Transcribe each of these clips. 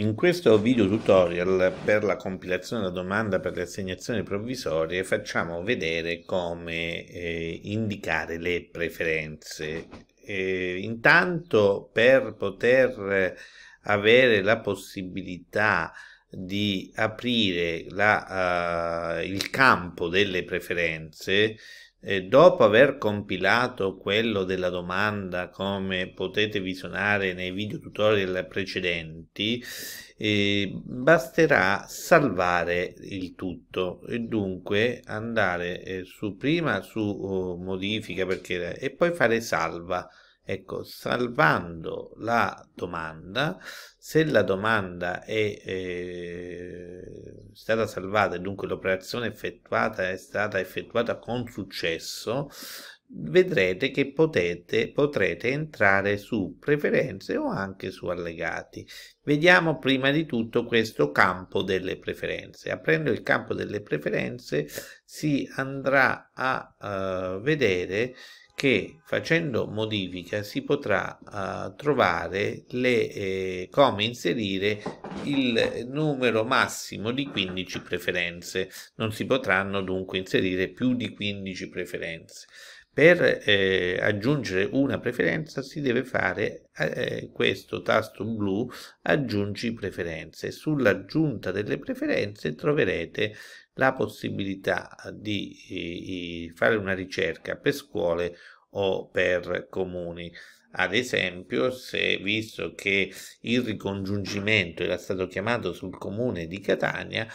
In questo video tutorial per la compilazione della domanda per le assegnazioni provvisorie facciamo vedere come eh, indicare le preferenze. Eh, intanto per poter avere la possibilità di aprire la, uh, il campo delle preferenze e dopo aver compilato quello della domanda come potete visionare nei video tutorial precedenti eh, basterà salvare il tutto e dunque andare eh, su prima su oh, modifica perché e poi fare salva Ecco, salvando la domanda, se la domanda è eh, stata salvata e dunque l'operazione effettuata è stata effettuata con successo, vedrete che potete, potrete entrare su preferenze o anche su allegati. Vediamo prima di tutto questo campo delle preferenze. Aprendo il campo delle preferenze si andrà a uh, vedere che facendo modifica si potrà uh, trovare le, eh, come inserire il numero massimo di 15 preferenze. Non si potranno dunque inserire più di 15 preferenze. Per eh, aggiungere una preferenza si deve fare eh, eh questo tasto blu aggiungi preferenze. Sull'aggiunta delle preferenze troverete la possibilità di eh, fare una ricerca per scuole o per comuni. Ad esempio, se visto che il ricongiungimento era stato chiamato sul comune di Catania,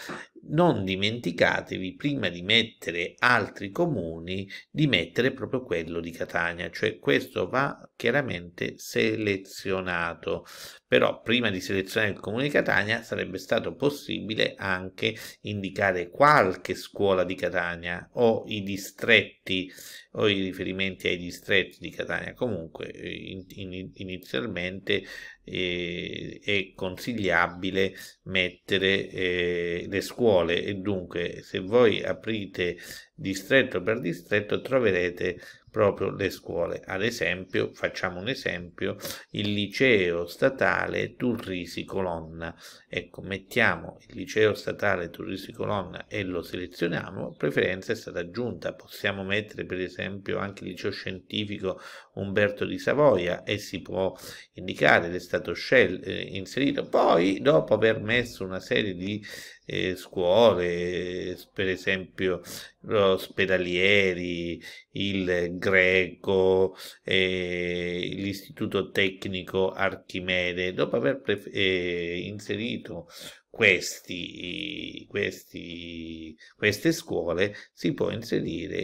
non dimenticatevi prima di mettere altri comuni di mettere proprio quello di Catania cioè questo va chiaramente selezionato però prima di selezionare il comune di Catania sarebbe stato possibile anche indicare qualche scuola di Catania o i distretti o i riferimenti ai distretti di Catania comunque eh, in, in, inizialmente eh, è consigliabile mettere eh, le scuole e dunque se voi aprite distretto per distretto troverete proprio le scuole. Ad esempio, facciamo un esempio, il liceo statale Turrisi Colonna. Ecco, mettiamo il liceo statale Turrisi Colonna e lo selezioniamo, preferenza è stata aggiunta. Possiamo mettere per esempio anche il liceo scientifico Umberto di Savoia e si può indicare ed è stato scel- eh, inserito. Poi, dopo aver messo una serie di eh, scuole, per esempio ospedalieri, il greco, eh, l'istituto tecnico Archimede, dopo aver pre- eh, inserito questi, questi, queste scuole si può inserire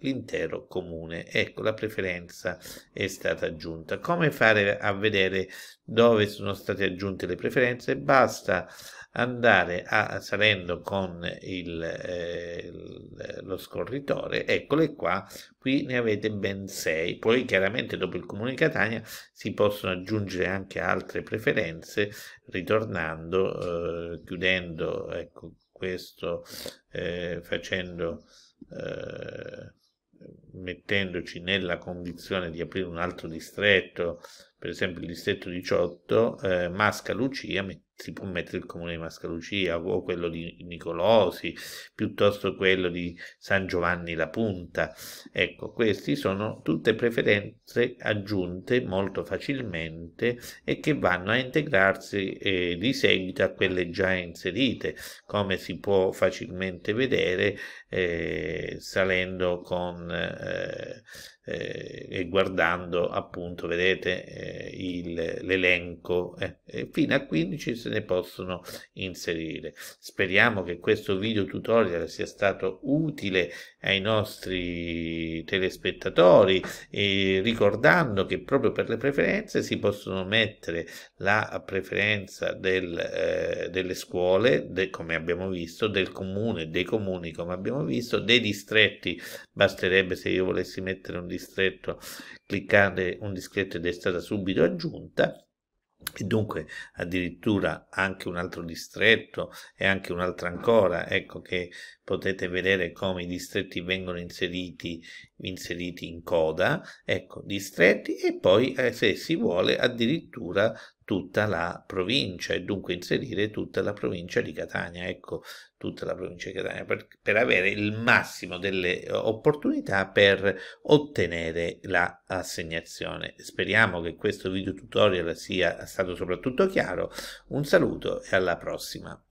l'intero comune. Ecco, la preferenza è stata aggiunta. Come fare a vedere dove sono state aggiunte le preferenze? Basta andare a, salendo con il, eh, lo scorritore, eccole qua, qui ne avete ben 6, poi chiaramente dopo il Comune Catania si possono aggiungere anche altre preferenze ritornando eh, eh, chiudendo ecco, questo, eh, facendo, eh, mettendoci nella condizione di aprire un altro distretto, per esempio il distretto 18, eh, Masca Lucia, si può mettere il comune di Mascalucia o quello di Nicolosi, piuttosto quello di San Giovanni la Punta. Ecco, queste sono tutte preferenze aggiunte molto facilmente e che vanno a integrarsi eh, di seguito a quelle già inserite, come si può facilmente vedere eh, salendo con eh, eh, e guardando appunto, vedete, eh, il, l'elenco, eh, fino a 15 se ne possono inserire. Speriamo che questo video tutorial sia stato utile ai nostri telespettatori eh, ricordando che proprio per le preferenze si possono mettere la preferenza del, eh, delle scuole, de, come abbiamo visto, del comune, dei comuni, come abbiamo visto, dei distretti, basterebbe se io volessi mettere un distretto, cliccare un distretto ed è stata subito aggiunta e dunque addirittura anche un altro distretto e anche un'altra ancora, ecco che potete vedere come i distretti vengono inseriti, inseriti in coda, ecco distretti e poi eh, se si vuole addirittura tutta la provincia e dunque inserire tutta la provincia di Catania, ecco, tutta la provincia di Catania, per, per avere il massimo delle eh, opportunità per ottenere l'assegnazione. Speriamo che questo video tutorial sia stato soprattutto chiaro. Un saluto e alla prossima.